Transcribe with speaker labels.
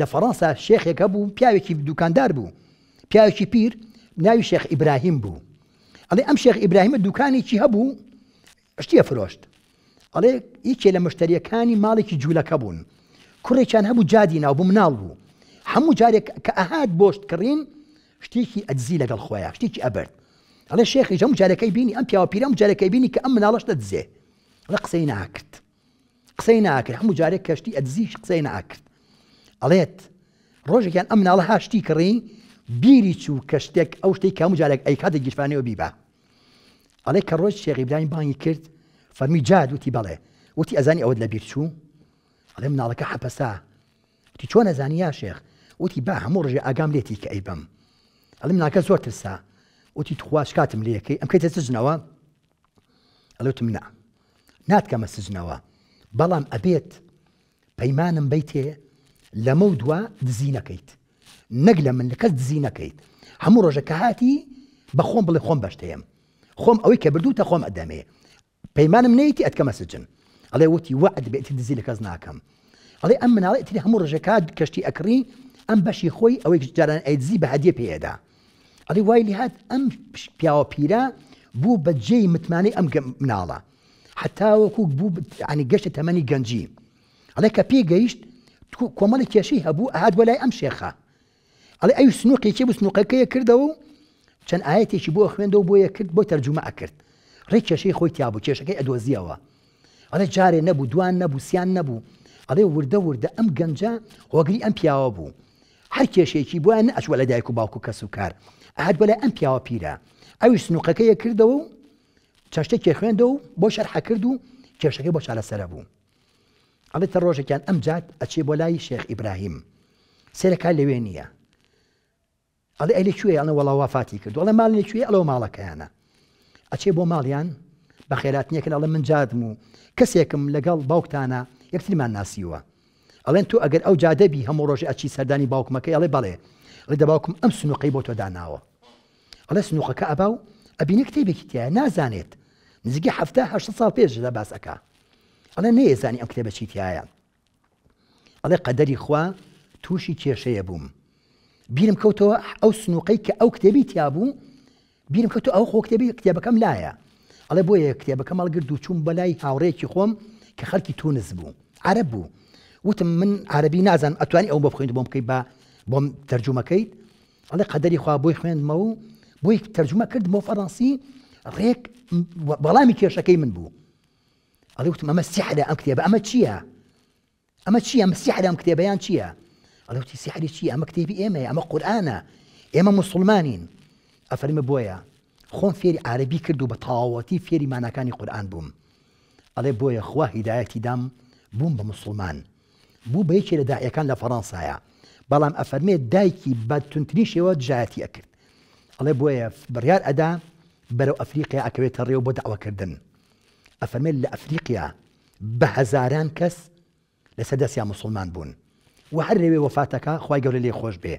Speaker 1: لە فەڕەنسا شێخێکە بوو پیاوێکی دوکاندار بوو پیاوێکی پیر ناوی شێخ ئیبراهیم بوو ئەڵێ ئەم شێخ ئیبراهیمە دوکانێکی هەبوو شتیە فرۆشت ئەڵێ هیچێ لە مشتریەکانی ماڵێکی جوولەکە بوون کوڕێکیان هەبوو جادی ناو بوو مناڵ بوو هەموو جارێک کە ئەهات بۆشت کڕین شتێکی ئەدزی لەگەڵ خۆیان شتێکی ئەبرد ئەڵێ شێخی ژەم جارەکەی بینی ئەم پیاوە پیرە جارەکەی بینی کە ئەم مناڵشتە دزێ لە قسەی ناکرد قسەی ناکرد هەموو جارێک کەشتی ئەدزیش قسەی ناکرد ئەڵێت روجي كان امن الله هاشتي كري چوو كشتك او شتي كامو جالك اي كاد دەگیرفانەوە وبيبا عليك الروج شيخ ابراهيم بانگی کرد فەرمی جاد وتي بالي وتي ازاني اود لە علي من ئەڵێ مناڵەکە حەپەسا وتی چۆن ئەزانی یا شێخ وتی با مرجع اقام ليتي كايبم علي من بم ئەڵێ مناکە زۆر ترسا وتی تخواش کاتم لەکەی ئەم کەیتە سزنەوە ئەلوتم نا ناتکەمە سزنەوە بەڵام ئەبێت پەیمانم لمودوا دزينكيت نقل من لكز دزينكيت همو رجا كهاتي بخوم بلي خوم باشتيم خوم اوي كبردو تا خوم قدامي بيمان منيتي اتكما سجن علي وتي وعد بيت دزي لكز ناكم علي امن علي تري همو رجا كاد كشتي اكري ام باشي خوي اوي جاران ايدزي بهديه بيدا علي واي لي هات ام بياو بيرا بو بجي متماني ام مناله حتى وكو بو يعني قشت تماني جنجي عليك بي جيشت کۆمەڵی کێشی هەبوو ئاات بەلای ئەم شێخە ئەڵێ ئەو سنووقێکی بوو سنووقەکەیە کردەوە و چەند ئاەتێکی بۆ خوێندەوە بۆیە کرد بۆ تەرجمە ئەکرد ڕێ کێشەی خۆی تیا بوو کێشەکەی ئەدۆزیەوە ئەڵێ جارێ نەبوو دوان نەبوو سیان نەبوو ئەڵێ وردە وردە ئەم گەنج هۆگری ئەم پیاوە بوو هەر کێشێکی بووە ئەچوە لە دایک و باوکو کەس و کار ئاات بەلای ئەم پیاوە پیرە ئەوی سنووقەکەیە کردەوە و چەشتێکی خوێندە و بۆ شەرحەکرد و کێشەکەی بۆ چالەسەرە بوو. ئەڵێتە ڕۆژێکیان ئەمجات ئەچێ بۆ لای شێخ ئیبراهیم سێرەکە لەوێ نییە ئەڵێ ئەلی کوێ ئەڵە وڵا وافاتی کرد وڵە ماڵی کوێ ئەلەوە ماڵەکەیانە ئەچێ بۆ ماڵیان بە خێراتنیەکەن ئەڵە من جادم و کەسێکم لەگەڵ باوکتانە یەکتریمان ناسیوە ئەڵێن تو ئەگەر ئەو جادەبی هەموو ڕۆژی ئەچی سەردانی باوکمەکەی ئەڵێ بەڵێ ئەڵێ دەباوکم ئەم سنوقی بۆ تۆ داناوە ئەڵە سنوقەکە ئەبا و ئەبینی کتێبێکی تایە نازانێت نزیکی هەفتەه ساڵ پێش لە باسەکە ئەڵێ نەیەزانی ئەم کتێبە چیتیایە ئەڵێ قەدەری خوا تووشی کێشەیە بووم بیرم کەوتەوە ئەو سنووقەی کە ئەو کتێبی تیابوو بیرم کەوت ئەو خۆ کتێبی کتێبەکەم لایە ئەڵێ بۆیە کتێبەکەم ئەڵگرد و چوم بەلای هاوڕێکی خۆم کە خەڵکی تونس بوو عرب بوو وتم من عربی نازان ئەتوانی ئەو بە بخوێن بۆم بکەیت بە بۆم تەرجمەکەیت ئەڵێ قەدەری خوا بۆی خوێنمە و بۆی تەرجمە کرد بۆ فەڕەنسی ڕێک بەڵامی کێشەکەی من بوو ئەڵی وتم ئەمە سیحدا ئەم کتێبە ئەمە چییە؟ ئەمە چییە ئەمە سیحدا ئەم کتێبەیان چییە؟ ئەلوتی سیحری چی ئەمە کتێبی ئێمە ئەمە قورآانە ئێمە مسلمانین ئەفرمە بۆیە خۆم فێری عربی کرد و بە تاوەتی فێری ماناکانی قرآن بوم ئەڵێ بويا خوا هیدایەتی دام بوم بمسلمان بو بوو بە یەکێ لە داعیەکان لە فەڕەنسایە بەڵام ئەفەرمێ دایکی بەتونتنی شێوە جاەتی ئەکرد ئەڵێ بۆیە بڕیار ئەدا بەرەو ئەفریقیا ئەکەوێتە ڕێو بۆ ئەفەرمێت لافريقيا بهزاران كس هەزاران کەس مسلمان بون وحر وفاتك لەوێ وەفاتەکە لي خوش به